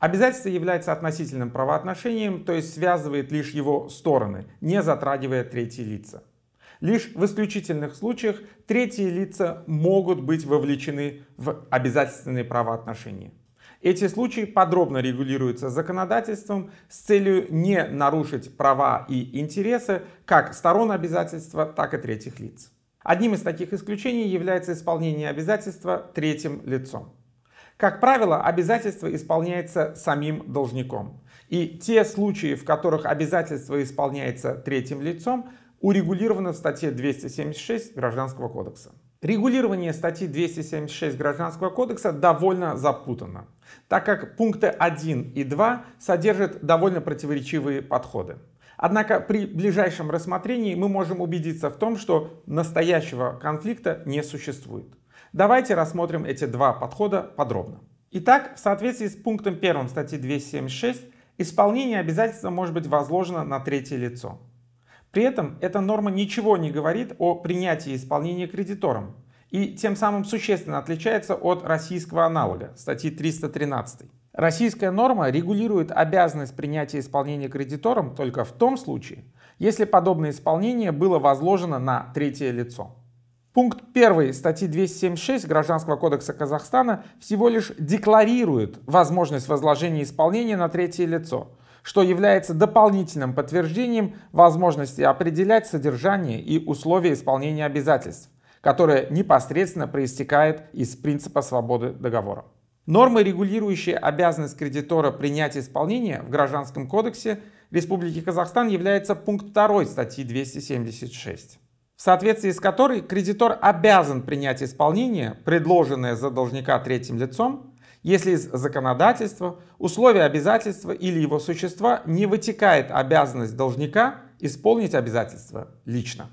Обязательство является относительным правоотношением, то есть связывает лишь его стороны, не затрагивая третьи лица. Лишь в исключительных случаях третьи лица могут быть вовлечены в обязательственные правоотношения. Эти случаи подробно регулируются законодательством с целью не нарушить права и интересы как сторон обязательства, так и третьих лиц. Одним из таких исключений является исполнение обязательства третьим лицом. Как правило, обязательство исполняется самим должником. И те случаи, в которых обязательство исполняется третьим лицом, урегулировано в статье 276 Гражданского кодекса. Регулирование статьи 276 Гражданского кодекса довольно запутано, так как пункты 1 и 2 содержат довольно противоречивые подходы. Однако при ближайшем рассмотрении мы можем убедиться в том, что настоящего конфликта не существует. Давайте рассмотрим эти два подхода подробно. Итак, в соответствии с пунктом 1 статьи 276 исполнение обязательства может быть возложено на третье лицо. При этом эта норма ничего не говорит о принятии исполнения кредитором и тем самым существенно отличается от российского аналога статьи 313. Российская норма регулирует обязанность принятия исполнения кредитором только в том случае, если подобное исполнение было возложено на третье лицо. Пункт 1 статьи 276 Гражданского кодекса Казахстана всего лишь декларирует возможность возложения исполнения на третье лицо, что является дополнительным подтверждением возможности определять содержание и условия исполнения обязательств, которое непосредственно проистекает из принципа свободы договора. Нормы, регулирующие обязанность кредитора принять исполнение в Гражданском кодексе Республики Казахстан является пункт 2 статьи 276 в соответствии с которой кредитор обязан принять исполнение, предложенное за должника третьим лицом, если из законодательства, условия обязательства или его существа не вытекает обязанность должника исполнить обязательство лично.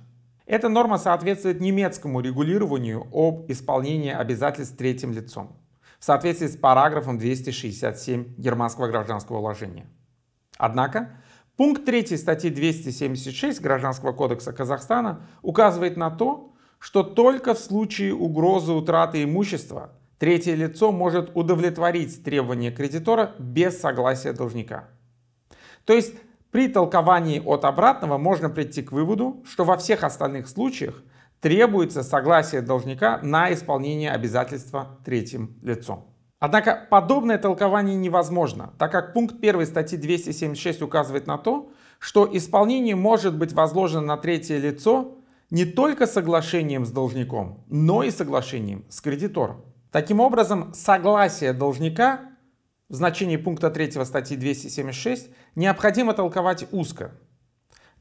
Эта норма соответствует немецкому регулированию об исполнении обязательств третьим лицом в соответствии с параграфом 267 Германского гражданского уложения. Однако, Пункт 3 статьи 276 Гражданского кодекса Казахстана указывает на то, что только в случае угрозы утраты имущества третье лицо может удовлетворить требования кредитора без согласия должника. То есть при толковании от обратного можно прийти к выводу, что во всех остальных случаях требуется согласие должника на исполнение обязательства третьим лицом. Однако подобное толкование невозможно, так как пункт 1 статьи 276 указывает на то, что исполнение может быть возложено на третье лицо не только соглашением с должником, но и соглашением с кредитором. Таким образом, согласие должника в значении пункта 3 статьи 276 необходимо толковать узко.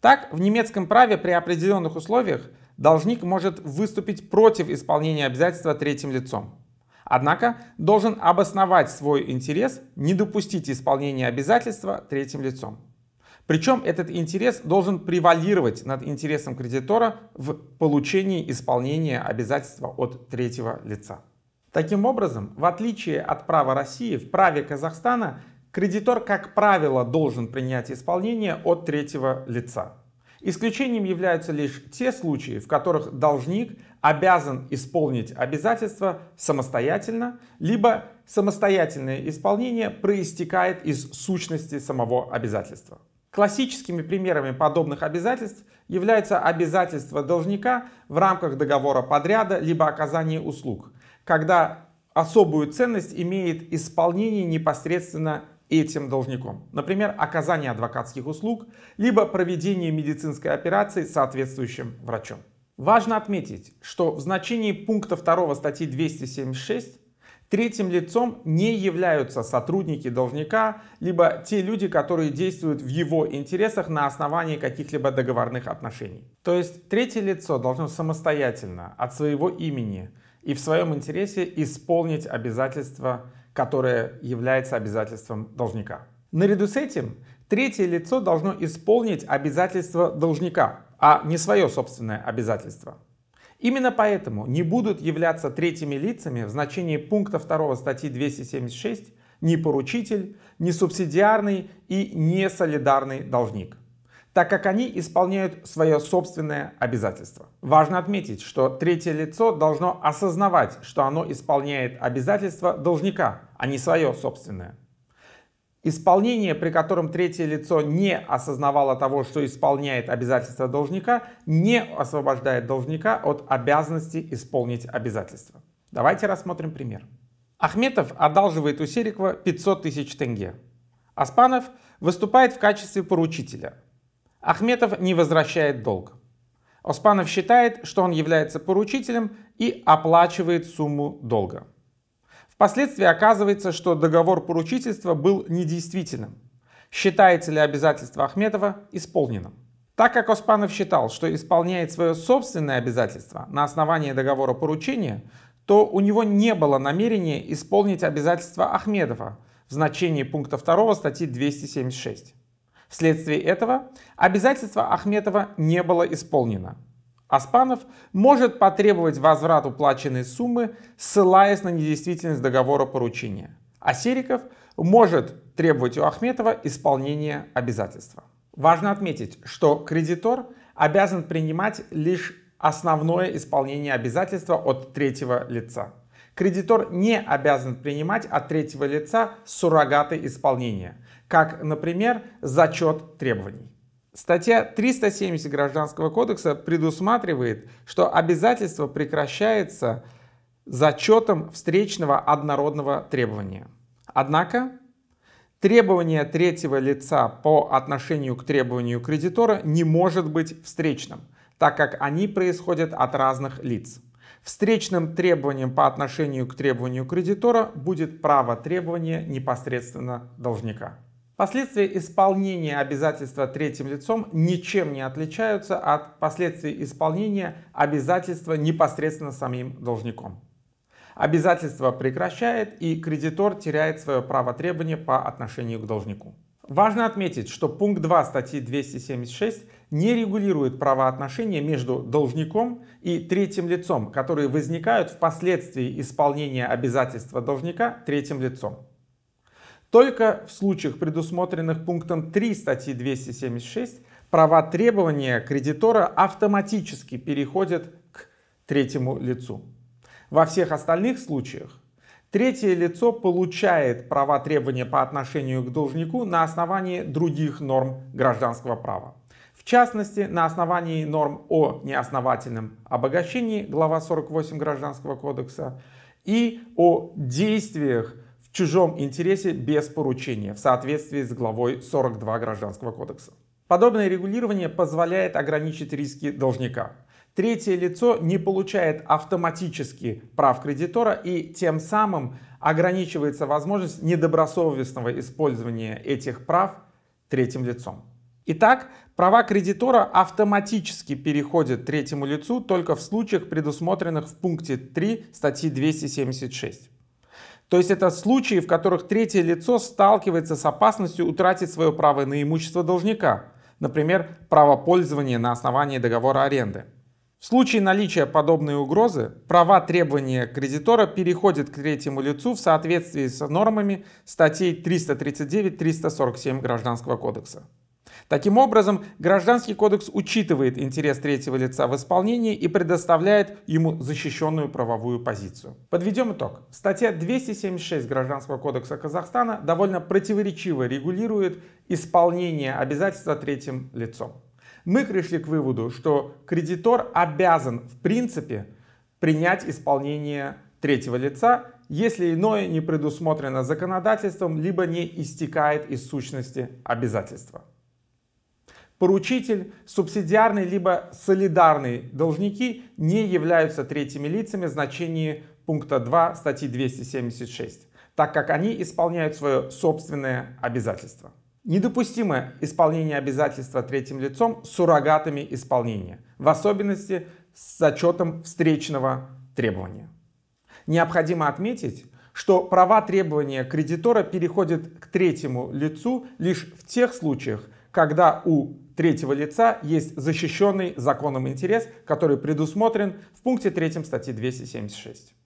Так, в немецком праве при определенных условиях должник может выступить против исполнения обязательства третьим лицом. Однако должен обосновать свой интерес, не допустить исполнения обязательства третьим лицом. Причем этот интерес должен превалировать над интересом кредитора в получении исполнения обязательства от третьего лица. Таким образом, в отличие от права России, в праве Казахстана кредитор, как правило, должен принять исполнение от третьего лица. Исключением являются лишь те случаи, в которых должник обязан исполнить обязательства самостоятельно, либо самостоятельное исполнение проистекает из сущности самого обязательства. Классическими примерами подобных обязательств являются обязательства должника в рамках договора подряда либо оказания услуг, когда особую ценность имеет исполнение непосредственно этим должником. Например, оказание адвокатских услуг, либо проведение медицинской операции соответствующим врачом. Важно отметить, что в значении пункта 2 статьи 276 третьим лицом не являются сотрудники должника, либо те люди, которые действуют в его интересах на основании каких-либо договорных отношений. То есть третье лицо должно самостоятельно от своего имени и в своем интересе исполнить обязательства которое является обязательством должника. Наряду с этим третье лицо должно исполнить обязательство должника, а не свое собственное обязательство. Именно поэтому не будут являться третьими лицами в значении пункта 2 статьи 276 ни поручитель, ни субсидиарный и не солидарный должник так как они исполняют свое собственное обязательство. Важно отметить, что третье лицо должно осознавать, что оно исполняет обязательство должника, а не свое собственное. Исполнение, при котором третье лицо не осознавало того, что исполняет обязательства должника, не освобождает должника от обязанности исполнить обязательство. Давайте рассмотрим пример. Ахметов одалживает у Серикова 500 тысяч тенге. Аспанов выступает в качестве поручителя. Ахметов не возвращает долг. Оспанов считает, что он является поручителем и оплачивает сумму долга. Впоследствии оказывается, что договор поручительства был недействительным. Считается ли обязательство Ахметова исполненным? Так как Оспанов считал, что исполняет свое собственное обязательство на основании договора поручения, то у него не было намерения исполнить обязательства Ахмедова в значении пункта 2 статьи 276. Вследствие этого обязательство Ахметова не было исполнено. Аспанов может потребовать возврат уплаченной суммы, ссылаясь на недействительность договора поручения. А Сериков может требовать у Ахметова исполнения обязательства. Важно отметить, что кредитор обязан принимать лишь основное исполнение обязательства от третьего лица. Кредитор не обязан принимать от третьего лица суррогаты исполнения – как, например, зачет требований. Статья 370 Гражданского кодекса предусматривает, что обязательство прекращается зачетом встречного однородного требования. Однако требование третьего лица по отношению к требованию кредитора не может быть встречным, так как они происходят от разных лиц. Встречным требованием по отношению к требованию кредитора будет право требования непосредственно должника. Последствия исполнения обязательства третьим лицом ничем не отличаются от последствий исполнения обязательства непосредственно самим должником. Обязательство прекращает и кредитор теряет свое право требования по отношению к должнику. Важно отметить, что пункт 2 статьи 276 не регулирует правоотношения между должником и третьим лицом, которые возникают впоследствии исполнения обязательства должника третьим лицом. Только в случаях, предусмотренных пунктом 3 статьи 276, права требования кредитора автоматически переходят к третьему лицу. Во всех остальных случаях третье лицо получает права требования по отношению к должнику на основании других норм гражданского права. В частности, на основании норм о неосновательном обогащении, глава 48 Гражданского кодекса, и о действиях чужом интересе без поручения в соответствии с главой 42 Гражданского кодекса. Подобное регулирование позволяет ограничить риски должника. Третье лицо не получает автоматически прав кредитора и тем самым ограничивается возможность недобросовестного использования этих прав третьим лицом. Итак, права кредитора автоматически переходят третьему лицу только в случаях, предусмотренных в пункте 3 статьи 276. То есть это случаи, в которых третье лицо сталкивается с опасностью утратить свое право на имущество должника, например, право пользования на основании договора аренды. В случае наличия подобной угрозы права требования кредитора переходят к третьему лицу в соответствии с нормами статей 339-347 Гражданского кодекса. Таким образом, Гражданский кодекс учитывает интерес третьего лица в исполнении и предоставляет ему защищенную правовую позицию. Подведем итог. Статья 276 Гражданского кодекса Казахстана довольно противоречиво регулирует исполнение обязательства третьим лицом. Мы пришли к выводу, что кредитор обязан в принципе принять исполнение третьего лица, если иное не предусмотрено законодательством, либо не истекает из сущности обязательства поручитель, субсидиарный либо солидарные должники не являются третьими лицами в значении пункта 2 статьи 276, так как они исполняют свое собственное обязательство. Недопустимо исполнение обязательства третьим лицом суррогатами исполнения, в особенности с зачетом встречного требования. Необходимо отметить, что права требования кредитора переходят к третьему лицу лишь в тех случаях, когда у третьего лица есть защищенный законом интерес, который предусмотрен в пункте 3 статьи 276.